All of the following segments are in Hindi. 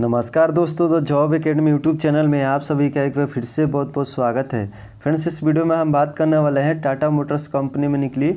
नमस्कार दोस्तों the job academy YouTube channel में आप सभी का एक बार फिर से बहुत बहुत स्वागत है फ्रेंड्स इस वीडियो में हम बात करने वाले हैं टाटा मोटर्स कंपनी में निकली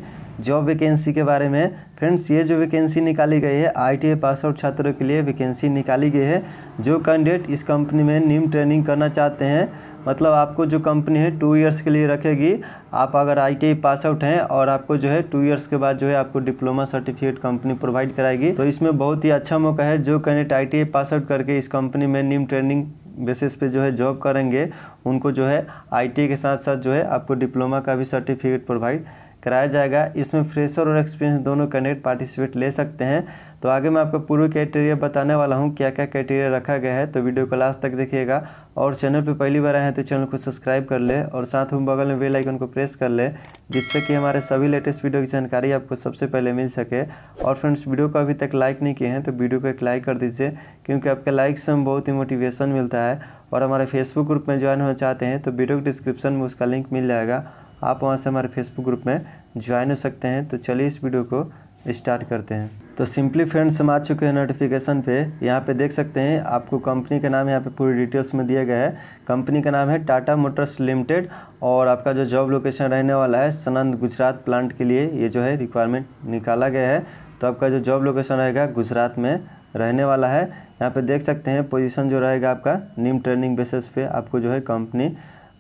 जॉब वैकेंसी के बारे में फ्रेंड्स ये जो वैकेंसी निकाली गई है आई पास आउट छात्रों के लिए वैकेंसी निकाली गई है जो कैंडिडेट इस कंपनी में नीम ट्रेनिंग करना चाहते हैं मतलब आपको जो कंपनी है टू ईयर्स के लिए रखेगी आप अगर आई e पास आउट हैं और आपको जो है टू ईयर्स के बाद जो है आपको डिप्लोमा सर्टिफिकेट कंपनी प्रोवाइड कराएगी तो इसमें बहुत ही अच्छा मौका है जो candidate I e pass out करके इस कंपनी में निम ट्रेनिंग बेसिस पे जो है जॉब करेंगे उनको जो है आई e के साथ साथ जो है आपको डिप्लोमा का भी सर्टिफिकेट प्रोवाइड कराया जाएगा इसमें फ्रेशर और एक्सपीरियंस दोनों कैंडिडेट पार्टिसिपेट ले सकते हैं तो आगे मैं आपको पूर्व क्राइटेरिया बताने वाला हूँ क्या क्या क्राइटेरिया रखा गया है तो वीडियो को लास्ट तक देखिएगा और चैनल पर पहली बार आए हैं तो चैनल को सब्सक्राइब कर ले और साथ में बगल में बेल आइकन को प्रेस कर ले जिससे कि हमारे सभी लेटेस्ट वीडियो की जानकारी आपको सबसे पहले मिल सके और फ्रेंड्स वीडियो को अभी तक लाइक नहीं किए हैं तो वीडियो को एक लाइक कर दीजिए क्योंकि आपके लाइक से हमें बहुत ही मोटिवेशन मिलता है और हमारे फेसबुक ग्रुप में ज्वाइन होना चाहते हैं तो वीडियो के डिस्क्रिप्शन में उसका लिंक मिल जाएगा आप वहाँ से हमारे फेसबुक ग्रुप में ज्वाइन हो सकते हैं तो चलिए इस वीडियो को स्टार्ट करते हैं तो सिंपली फ्रेंड्स हम आ चुके हैं नोटिफिकेशन पे यहाँ पे देख सकते हैं आपको कंपनी का नाम यहाँ पे पूरी डिटेल्स में दिया गया है कंपनी का नाम है टाटा मोटर्स लिमिटेड और आपका जो जॉब लोकेशन रहने वाला है सनंद गुजरात प्लांट के लिए ये जो है रिक्वायरमेंट निकाला गया है तो आपका जो जॉब लोकेशन रहेगा गुजरात में रहने वाला है यहाँ पर देख सकते हैं पोजिशन जो रहेगा आपका निम ट्रेनिंग बेसिस पे आपको जो है कंपनी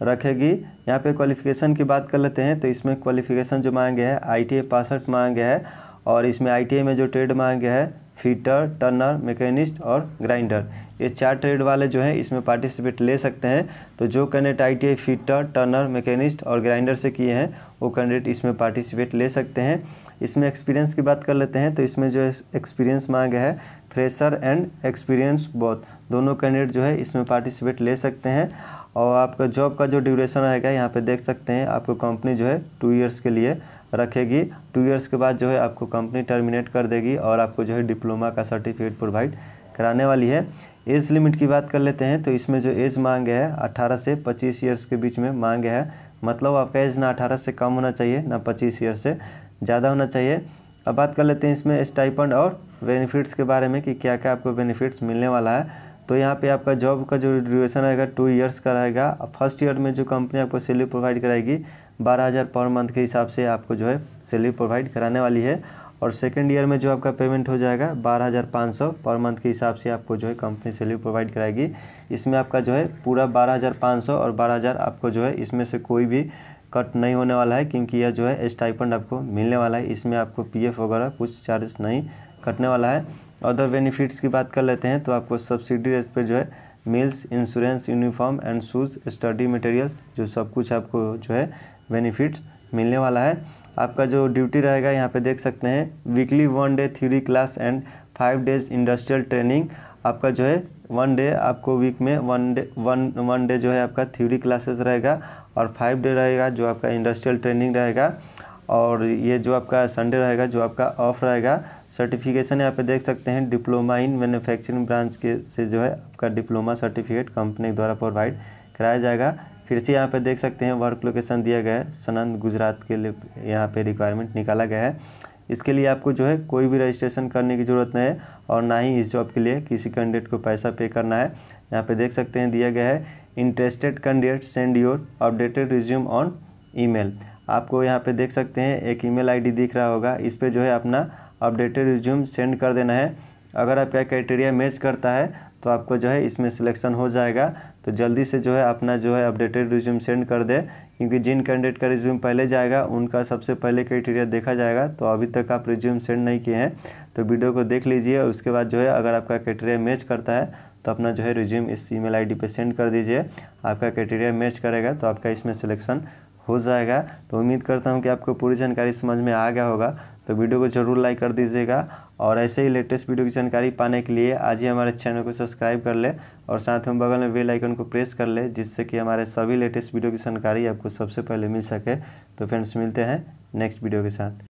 रखेगी यहाँ पर क्वालिफिकेशन की बात कर लेते हैं तो इसमें क्वालिफिकेशन जो मांगे हैं आई टी पासठ मांगे हैं और इसमें आई में जो ट्रेड मांग है फीटर टर्नर मैकेनिस्ट और ग्राइंडर ये चार ट्रेड वाले जो हैं इसमें पार्टिसिपेट ले सकते हैं तो जो candidate I T fitter turner machinist और ग्राइंडर से किए हैं वो कैंडिडेट इसमें पार्टिसिपेट ले सकते हैं इसमें एक्सपीरियंस की बात कर लेते हैं तो इसमें जो एक्सपीरियंस मांग है फ्रेशर एंड एक्सपीरियंस बोथ दोनों कैंडिडेट जो है इसमें पार्टिसिपेट ले सकते हैं और आपका जॉब का जो ड्यूरेशन रहेगा यहाँ पे देख सकते हैं आपको कंपनी जो है टू इयर्स के लिए रखेगी टू इयर्स के बाद जो है आपको कंपनी टर्मिनेट कर देगी और आपको जो है डिप्लोमा का सर्टिफिकेट प्रोवाइड कराने वाली है एज लिमिट की बात कर लेते हैं तो इसमें जो एज मांग है 18 से 25 ईयर्स के बीच में मांग है मतलब आपका एज ना 18 से कम होना चाहिए ना 25 ईयर से ज़्यादा होना चाहिए अब बात कर लेते हैं इसमें स्टाइपेंड और बेनिफिट्स के बारे में कि क्या क्या आपको बेनिफिट्स मिलने वाला है तो यहाँ पे आपका जॉब का जो ड्यूरेशन रहेगा टू इयर्स का रहेगा फर्स्ट ईयर में जो कंपनी आपको सैलरी प्रोवाइड कराएगी बारह हज़ार पर मंथ के हिसाब से आपको जो है सैलरी प्रोवाइड कराने वाली है और सेकेंड ईयर में जो आपका पेमेंट हो जाएगा बारह हज़ार पाँच सौ पर मंथ के हिसाब से आपको जो है कंपनी सैलरी प्रोवाइड कराएगी इसमें आपका जो है पूरा बारह हज़ार पाँच सौ और बारह हज़ार आपको जो है इसमें से कोई भी कट नहीं होने वाला है क्योंकि यह जो है स्टाइपेंड आपको मिलने वाला है इसमें आपको एफ वगैरह कुछ चार्जेस नहीं कटने वाला है अदर बेनिफिट्स की बात कर लेते हैं तो आपको सब्सिडी रेट पर जो है meals insurance uniform and shoes study materials जो सब कुछ आपको जो है बेनिफिट्स मिलने वाला है आपका जो ड्यूटी रहेगा यहाँ पे देख सकते हैं weekly one day theory class and five days industrial training आपका जो है वन डे आपको वीक में one day one one day जो है आपका थ्योरी क्लासेस रहेगा और फाइव डे रहेगा जो आपका इंडस्ट्रियल ट्रेनिंग रहेगा और ये जो आपका संडे रहेगा जो आपका ऑफ रहेगा सर्टिफिकेशन यहाँ पे देख सकते हैं डिप्लोमा इन मैन्युफैक्चरिंग ब्रांच के से जो है आपका डिप्लोमा सर्टिफिकेट कंपनी द्वारा प्रोवाइड कराया जाएगा फिर से यहाँ पर देख सकते हैं वर्क लोकेशन दिया गया है सनंद गुजरात के लिए यहाँ पर रिक्वायरमेंट निकाला गया है इसके लिए आपको जो है कोई भी रजिस्ट्रेशन करने की ज़रूरत नहीं है और ना ही इस जॉब के लिए किसी कैंडिडेट को पैसा पे करना है यहाँ पे देख सकते हैं दिया गया है interested candidate send your updated resume on email आपको यहाँ पे देख सकते हैं एक ईमेल आईडी दिख रहा होगा इस पर जो है अपना अपडेटेड रिज्यूम सेंड कर देना है अगर आपका क्राइटेरिया मैच करता है तो आपको जो है इसमें सिलेक्शन हो जाएगा तो जल्दी से जो है अपना जो है अपडेटेड रिज्यूम सेंड कर दें क्योंकि जिन कैंडिडेट का रिज्यूम पहले जाएगा उनका सबसे पहले क्राइटेरिया देखा जाएगा तो अभी तक आप रिज्यूम सेंड नहीं किए हैं तो वीडियो को देख लीजिए उसके बाद जो है अगर आपका क्राइटेरिया मैच करता है तो अपना जो है रिज्यूम इस ईमेल डी पे सेंड कर दीजिए आपका क्राइटेरिया मैच करेगा तो आपका इसमें सिलेक्शन हो जाएगा तो उम्मीद करता हूँ कि आपको पूरी जानकारी समझ में आ गया होगा तो वीडियो को ज़रूर लाइक कर दीजिएगा और ऐसे ही लेटेस्ट वीडियो की जानकारी पाने के लिए आज ही हमारे चैनल को सब्सक्राइब कर ले और साथ में बगल में बेल आइकन को प्रेस कर ले जिससे कि हमारे सभी लेटेस्ट वीडियो की जानकारी आपको सबसे पहले मिल सके तो फ्रेंड्स मिलते हैं नेक्स्ट वीडियो के साथ